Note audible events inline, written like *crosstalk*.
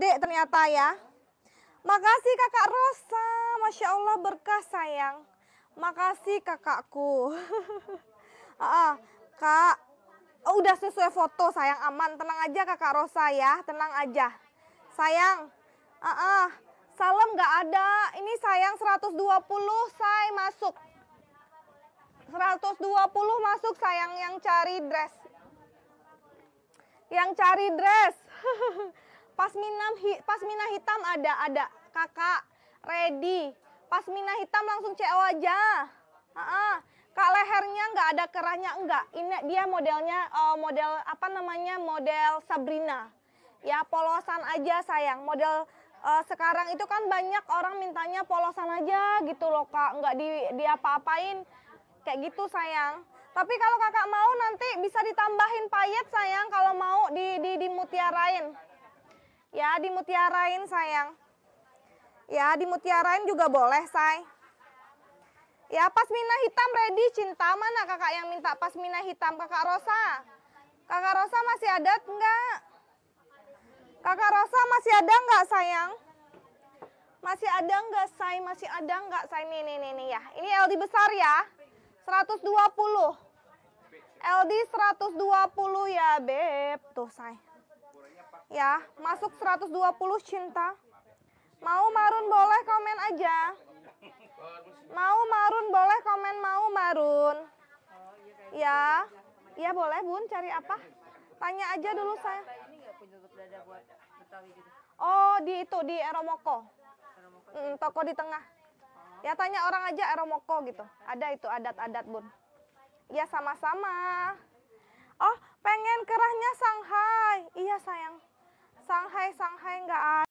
Dek ternyata ya. Makasih kakak Rosa. Masya Allah berkah sayang. Makasih kakakku. *laughs* Ah, ah, kak. Oh, udah sesuai foto sayang aman. Tenang aja kakak Rosa ya. Tenang aja. Sayang. Ah, ah. Salam gak ada. Ini sayang 120 saya masuk. 120 masuk sayang yang cari dress. Yang cari dress. *laughs* Pasmina pasmina hitam ada ada kakak ready. Pasmina hitam langsung CO aja. Ha -ha. Kak lehernya nggak ada kerahnya enggak. Ini dia modelnya uh, model apa namanya model Sabrina. Ya polosan aja sayang. Model uh, sekarang itu kan banyak orang mintanya polosan aja gitu loh kak. Nggak di di apa apain kayak gitu sayang. Tapi kalau kakak mau nanti bisa ditambahin payet sayang kalau mau di di dimutiarain. Ya, dimutiarain sayang. Ya, dimutiarain juga boleh, say. Ya, pasmina hitam ready, cinta. Mana kakak yang minta pasmina hitam? Kakak Rosa. Kakak Rosa masih ada enggak? Kakak Rosa masih ada enggak, sayang? Masih ada enggak, say? Masih ada enggak, say? Nih, nih, nih, nih ya. Ini LD besar ya. 120. LD 120 ya, Beb. Tuh, say ya masuk 120 cinta mau marun boleh komen aja mau marun boleh komen mau marun ya ya boleh bun cari apa tanya aja dulu saya gitu. oh di itu di Eromoko Hmm, toko di tengah ya tanya orang aja Eromoko gitu ada itu adat-adat bun ya sama-sama oh pengen kerahnya Shanghai iya sayang 上海，上海，不啊。